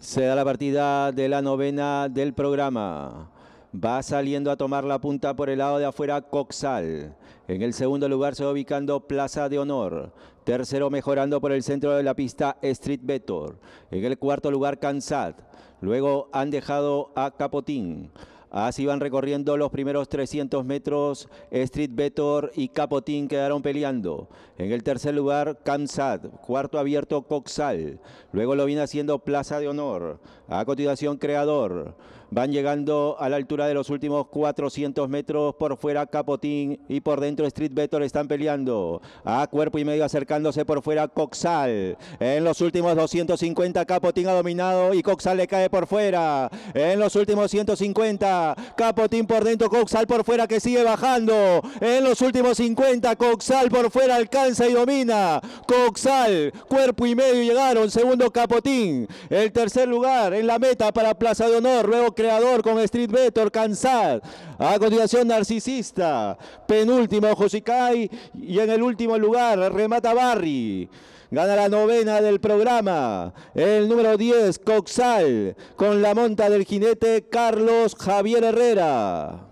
Se da la partida de la novena del programa. Va saliendo a tomar la punta por el lado de afuera Coxal. En el segundo lugar se va ubicando Plaza de Honor. Tercero mejorando por el centro de la pista Street Vector. En el cuarto lugar Kansat. Luego han dejado a Capotín. Así van recorriendo los primeros 300 metros. Street Vetor y Capotín quedaron peleando. En el tercer lugar, Camsat. Cuarto abierto, Coxal. Luego lo viene haciendo Plaza de Honor. A continuación, Creador. Van llegando a la altura de los últimos 400 metros por fuera Capotín y por dentro Street Vector están peleando. A cuerpo y medio acercándose por fuera Coxal. En los últimos 250 Capotín ha dominado y Coxal le cae por fuera. En los últimos 150 Capotín por dentro, Coxal por fuera que sigue bajando. En los últimos 50 Coxal por fuera alcanza y domina. Coxal, cuerpo y medio llegaron. Segundo Capotín. El tercer lugar en la meta para Plaza de Honor. Luego creador con Street Vector, Canzar A continuación, Narcisista. Penúltimo, Josikai. Y en el último lugar, remata Barry. Gana la novena del programa. El número 10, Coxal. Con la monta del jinete Carlos Javier Herrera.